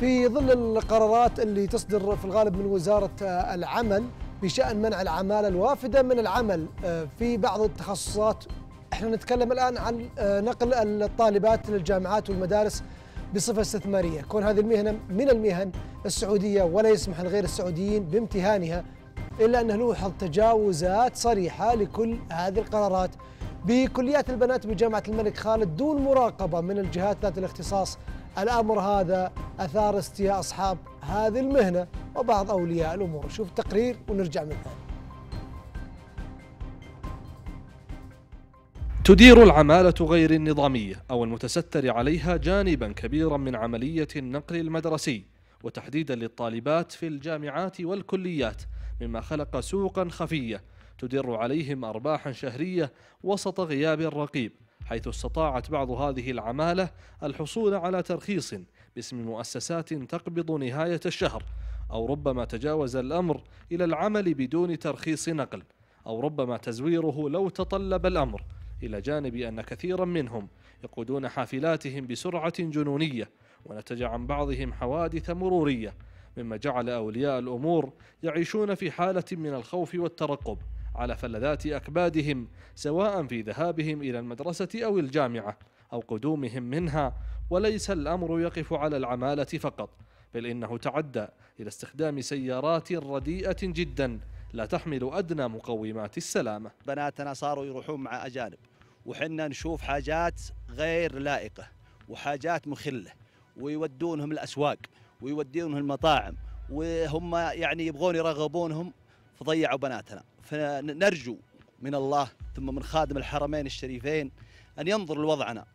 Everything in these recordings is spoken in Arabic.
في ظل القرارات اللي تصدر في الغالب من وزارة آه، العمل بشأن منع العمالة الوافدة من العمل آه، في بعض التخصصات احنا نتكلم الآن عن آه، نقل الطالبات للجامعات والمدارس بصفة استثمارية كون هذه المهنة من المهن السعودية ولا يسمح لغير السعوديين بامتهانها إلا أنه لوحظ تجاوزات صريحة لكل هذه القرارات بكليات البنات بجامعة الملك خالد دون مراقبة من الجهات ذات الاختصاص الأمر هذا أثار استياء أصحاب هذه المهنة وبعض أولياء الأمور شوف تقرير ونرجع من ثاني تدير العمالة غير النظامية أو المتستر عليها جانبا كبيرا من عملية النقل المدرسي وتحديدا للطالبات في الجامعات والكليات مما خلق سوقا خفية تدر عليهم أرباحا شهرية وسط غياب الرقيب حيث استطاعت بعض هذه العمالة الحصول على ترخيص باسم مؤسسات تقبض نهاية الشهر أو ربما تجاوز الأمر إلى العمل بدون ترخيص نقل أو ربما تزويره لو تطلب الأمر إلى جانب أن كثيرا منهم يقودون حافلاتهم بسرعة جنونية ونتج عن بعضهم حوادث مرورية مما جعل أولياء الأمور يعيشون في حالة من الخوف والترقب على فلذات أكبادهم سواء في ذهابهم إلى المدرسة أو الجامعة أو قدومهم منها وليس الأمر يقف على العمالة فقط بل إنه تعدى إلى استخدام سيارات رديئة جدا لا تحمل أدنى مقومات السلامة بناتنا صاروا يروحون مع أجانب وحنا نشوف حاجات غير لائقة وحاجات مخلة ويودونهم الأسواق ويودونهم المطاعم وهم يعني يبغون يرغبونهم فضيعوا بناتنا فنرجو من الله ثم من خادم الحرمين الشريفين أن ينظر لوضعنا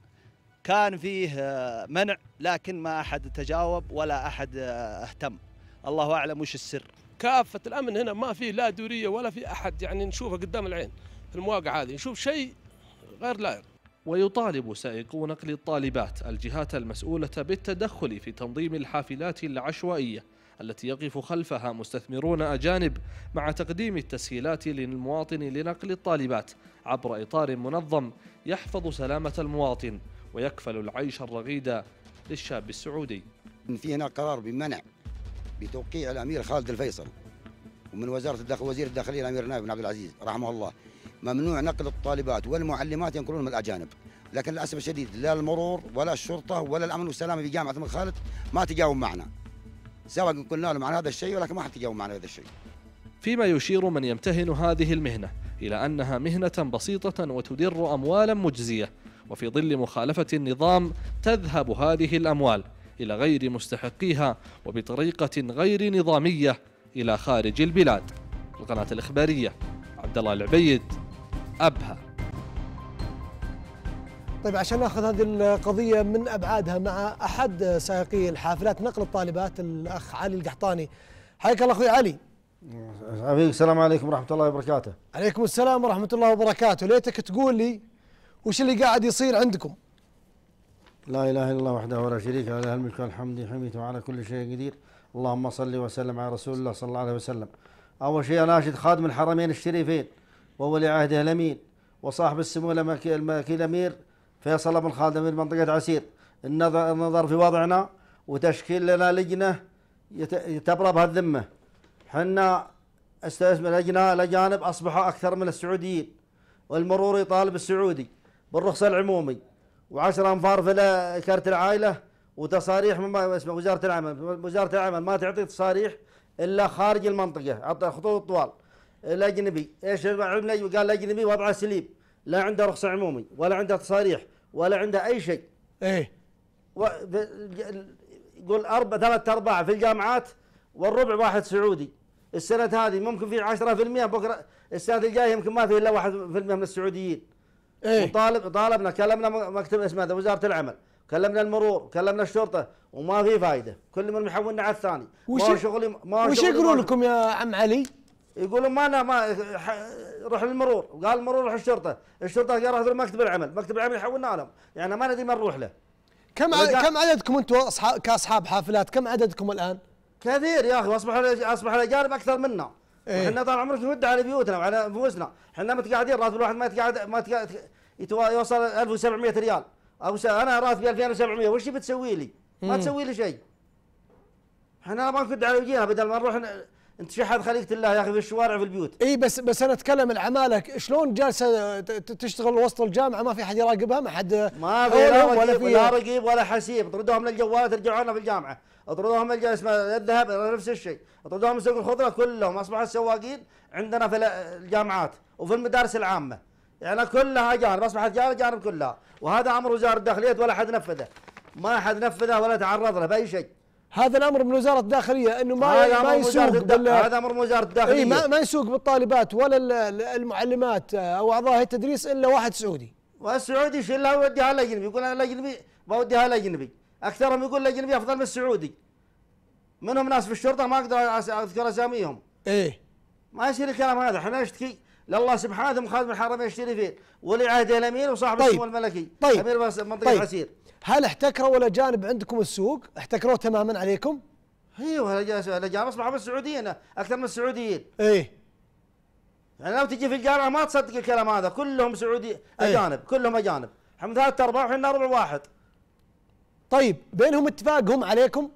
كان فيه آه، منع لكن ما أحد تجاوب ولا أحد آه، اهتم الله أعلم وش السر كافة الأمن هنا ما فيه لا دورية ولا في أحد يعني نشوفه قدام العين في المواقع هذه نشوف شيء غير لائق ويطالب سائقو نقل الطالبات الجهات المسؤولة بالتدخل في تنظيم الحافلات العشوائية التي يقف خلفها مستثمرون أجانب مع تقديم التسهيلات للمواطن لنقل الطالبات عبر إطار منظم يحفظ سلامة المواطن ويكفل العيش الرغيد للشاب السعودي في هنا قرار بمنع بتوقيع الأمير خالد الفيصل ومن وزارة الداخل وزير الداخلية الأمير نائب بن عبد العزيز رحمه الله ممنوع نقل الطالبات والمعلمات ينقلون من الأجانب لكن للأسف الشديد لا المرور ولا الشرطة ولا الأمن والسلامة في جامعة الملك خالد ما تجاوب معنا سواء قلنا لهم عن هذا الشيء ولكن ما حد تجاوب عن هذا الشيء فيما يشير من يمتهن هذه المهنة إلى أنها مهنة بسيطة وتدر أموالا مجزية وفي ظل مخالفة النظام تذهب هذه الأموال إلى غير مستحقيها وبطريقة غير نظامية إلى خارج البلاد القناة الإخبارية عبد الله العبيد أبها طيب عشان ناخذ هذه القضية من أبعادها مع أحد سائقي الحافلات نقل الطالبات الأخ علي القحطاني حياك الله أخوي علي حبيبي السلام عليكم ورحمة الله وبركاته عليكم السلام ورحمة الله وبركاته ليتك تقول لي وش اللي قاعد يصير عندكم لا إله إلا الله وحده ولا شريك له الملك الحمد حميد وعلى كل شيء قدير اللهم صل وسلم على رسول الله صلى الله عليه وسلم أول شيء أشهد خادم الحرمين الشريفين وولي عهده الأمين وصاحب السمو الأمير فيصل ابن خالد من منطقة عسير النظر في وضعنا وتشكيل لنا لجنة يتبرى بها الذمة حنا لجنة الأجانب أصبحوا أكثر من السعوديين والمرور يطالب السعودي بالرخصة العمومي وعشرة أنفار في كارت العائلة وتصاريح من اسمه وزارة العمل وزارة العمل ما تعطي تصاريح إلا خارج المنطقة عطى خطوط طوال الأجنبي إيش العلم قال الأجنبي وضعه سليم لا عنده رخصة عمومي ولا عنده تصاريح ولا عنده أي شيء إيه و... يقول أربع ثلاث أرباع في الجامعات والربع واحد سعودي السنة هذه ممكن في 10% بكرة السنة الجاية يمكن ما في إلا 1% من السعوديين إيه؟ وطالب طالبنا كلمنا مكتب اسمه وزارة العمل كلمنا المرور كلمنا الشرطه وما في فايده كل من يحولنا على الثاني وش ما شغلي ما وش يقولون لكم يا عم علي يقولون ما انا ما روح للمرور وقال المرور روح الشرطه الشرطه قال هذول مكتب العمل مكتب العمل يحولنا لهم يعني ما ندري ما نروح له كم كم عددكم انتم أصحاب كاصحاب حافلات كم عددكم الان كثير يا اخي اصبح اصبح الاجانب اكثر منا احنا إيه؟ طال عمرك نود على بيوتنا وعلى انفسنا احنا متقاعدين راتب الواحد ما يتقاعد ما يتقاعد يوصل 1700 ريال او انا راتبي 2700 وش بتسوي لي؟ ما تسوي لي شيء احنا ما نكد على وجيهنا بدل ما نروح انت شو حد خليك الله يا اخي في الشوارع في البيوت اي بس بس انا اتكلم العماله شلون جالسه تشتغل وسط الجامعه ما في حد يراقبها ما حد ما في لا ولا, في لا رقيب ولا حسيب طردوهم الجوالات رجعوا لنا الجامعه اطردوهم الجلسة الذهب نفس الشيء اطردوهم سوق الخضره كلهم اصبحوا السواقين عندنا في الجامعات وفي المدارس العامه يعني كلها جانب اصبحت جانب جانب كلها وهذا امر وزاره الداخليه ولا حد نفذه ما حد نفذه ولا تعرض له باي شيء هذا الامر من وزاره الداخليه انه ما ما يسوق هذا امر من وزاره الداخليه اي ما, ما يسوق بالطالبات ولا المعلمات آه، او اعضاء التدريس الا واحد سعودي والسعودي شو اللي على الاجنبي يقول انا الاجنبي بوديها الاجنبي اكثرهم يقول الاجنبي افضل من السعودي منهم ناس في الشرطه ما اقدر اذكر اساميهم ايه ما يصير الكلام هذا احنا نشتكي لله سبحانه ثم خادم الحرمين الشريفين ولي عهد الامير وصاحب طيب السمو الملكي طيب امير منطقه طيب عسير هل احتكروا ولا جانب عندكم السوق؟ احتكروه تماما عليكم؟ ايوه الاجانب اصبحوا من السعوديين اكثر من السعوديين ايه يعني لو تجي في الجامعه ما تصدق الكلام هذا كلهم سعودي إيه. اجانب ايه؟ كلهم اجانب احنا ثلاث ارباع وحنا ربع واحد طيب بينهم اتفاقهم عليكم؟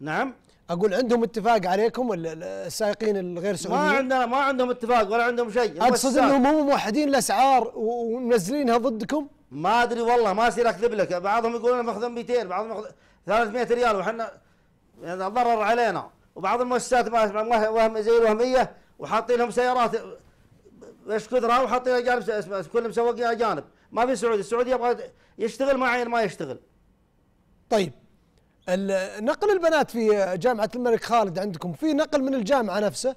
نعم اقول عندهم اتفاق عليكم السائقين الغير سعوديين؟ ما عندنا ما عندهم اتفاق ولا عندهم شيء اقصد انهم هم موحدين الاسعار ومنزلينها ضدكم؟ ما ادري والله ما اصير اكذب لك بعضهم يقولون انا ماخذ 200 بعضهم ماخذ 300 ريال وحنا ضرر علينا وبعض المؤسسات ما وهم زي الوهميه وحاطين لهم سيارات ايش كثرها وحاطين اجانب كلهم مسوقين اجانب ما في سعودي السعودي يبغى يشتغل ما عين ما يشتغل طيب نقل البنات في جامعه الملك خالد عندكم في نقل من الجامعه نفسه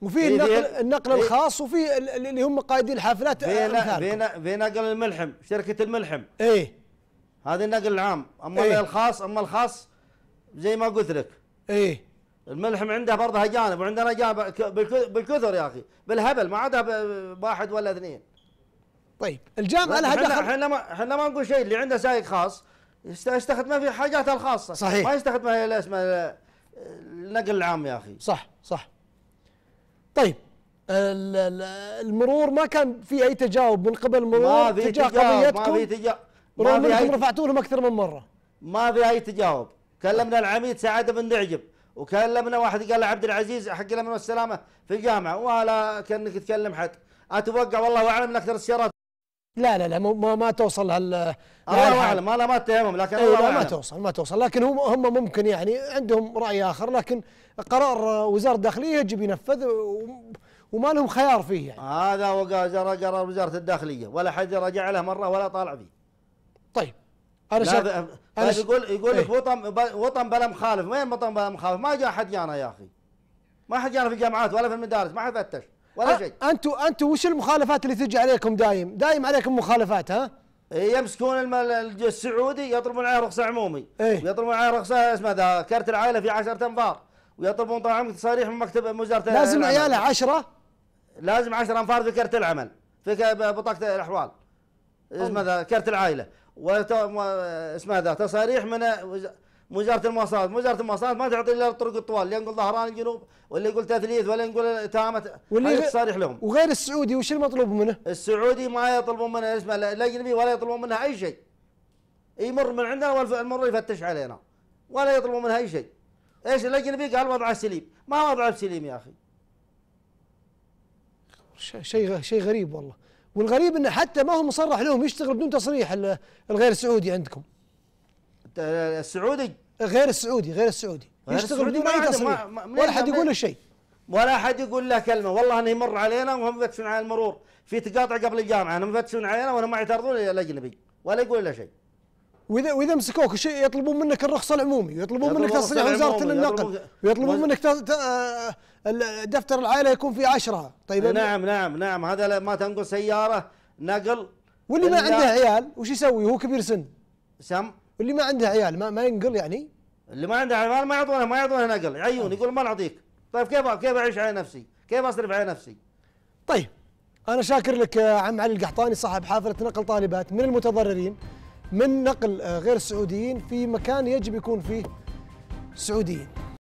وفي إيه، النقل النقل إيه. الخاص وفي اللي هم قائدين الحافلات في في آه، نقل الملحم شركه الملحم ايه هذا النقل العام اما إيه؟ الخاص اما الخاص زي ما قلت لك ايه الملحم عنده برضه اجانب وعندنا اجانب بالكثر يا اخي بالهبل ما عدا بواحد ولا اثنين طيب الجامعه لها دخل احنا ما احنا ما نقول شيء اللي عنده سائق خاص يستخدمها في حاجاته الخاصه صحيح ما يستخدمها الاسماء النقل العام يا اخي صح صح طيب المرور ما كان في اي تجاوب من قبل المرور ما في قضيتكم ما في تجاوب رغم انكم رفعتوا لهم اكثر من مره ما في اي تجاوب كلمنا العميد سعاده بن دعجب وكلمنا واحد قال له عبد العزيز حق الامن والسلامه في الجامعه ولا كانك تكلم حد اتوقع والله اعلم ان اكثر السيارات لا لا لا ما ما توصل هال الله اعلم انا ما اتهمهم لكن إيه، الله لا ما توصل ما توصل لكن هم هم ممكن يعني عندهم راي اخر لكن قرار وزاره الداخليه يجب ينفذ وما لهم خيار فيه يعني. هذا قرار وزاره الداخليه ولا حد راجع له مره ولا طالع فيه طيب انا شايف انا ش... يقول يقول لك إيه. وطن وطن بلا مخالف وين وطن بلا مخالف ما جاء حد جانا يا اخي ما حد جانا في الجامعات ولا في المدارس ما حد فتش ولا شيء انتم انتم وش المخالفات اللي تجي عليكم دايم؟ دايم عليكم مخالفات ها؟ يمسكون السعودي يطلبون عليه رخصه عمومي ايه؟ ويطلبون عليه رخصه اسمها ذا كرت العائله في 10 انفار ويطلبون طبعا تصاريح من مكتب وزاره لازم عياله 10 لازم 10 انفار في كرت العمل في بطاقه الاحوال اسمها ذا كرت العائله واسمها ذا تصاريح من وزاره المواصلات، وزاره المواصلات ما تعطي الا الطرق الطوال، اللي نقول ظهران الجنوب واللي يقول تثليث ولا نقول تامه واللي تصاريح لهم. وغير السعودي وش المطلوب منه؟ السعودي ما يطلبون منه اسمه الاجنبي ولا يطلبون منه اي شيء. يمر من عندنا والمر يفتش علينا ولا يطلبون منه اي شيء. ايش الاجنبي قال وضعه سليم، ما وضعه سليم يا اخي. شيء شيء غريب والله والغريب انه حتى ما هو مصرح لهم يشتغل بدون تصريح الغير سعودي عندكم آه، السعودي غير السعودي غير السعودي غير يشتغل بدون اي تصريح ولا حد يقول له شيء ولا حد يقول له كلمه والله انه يمر علينا وهم يفتشون على المرور في تقاطع قبل الجامعه انهم يفتشون علينا وانا ما يعترضون الاجنبي ولا يقول له شيء واذا واذا مسكوك شيء يطلبون منك الرخصه العمومي ويطلبون منك تصريح وزاره النقل ويطلبون منك آه، دفتر العائله يكون فيه عشرة طيب نعم نعم نعم هذا ما تنقل سياره نقل واللي ما عنده عيال وش يسوي هو كبير سن؟ سم واللي ما عنده عيال ما, ما ينقل يعني اللي ما عنده عيال ما يعطونه ما يعطونه نقل يعيون يقول ما نعطيك طيب كيف كيف اعيش على نفسي؟ كيف اصرف على نفسي؟ طيب انا شاكر لك عم علي القحطاني صاحب حافله نقل طالبات من المتضررين من نقل آه، غير السعوديين في مكان يجب يكون فيه سعوديين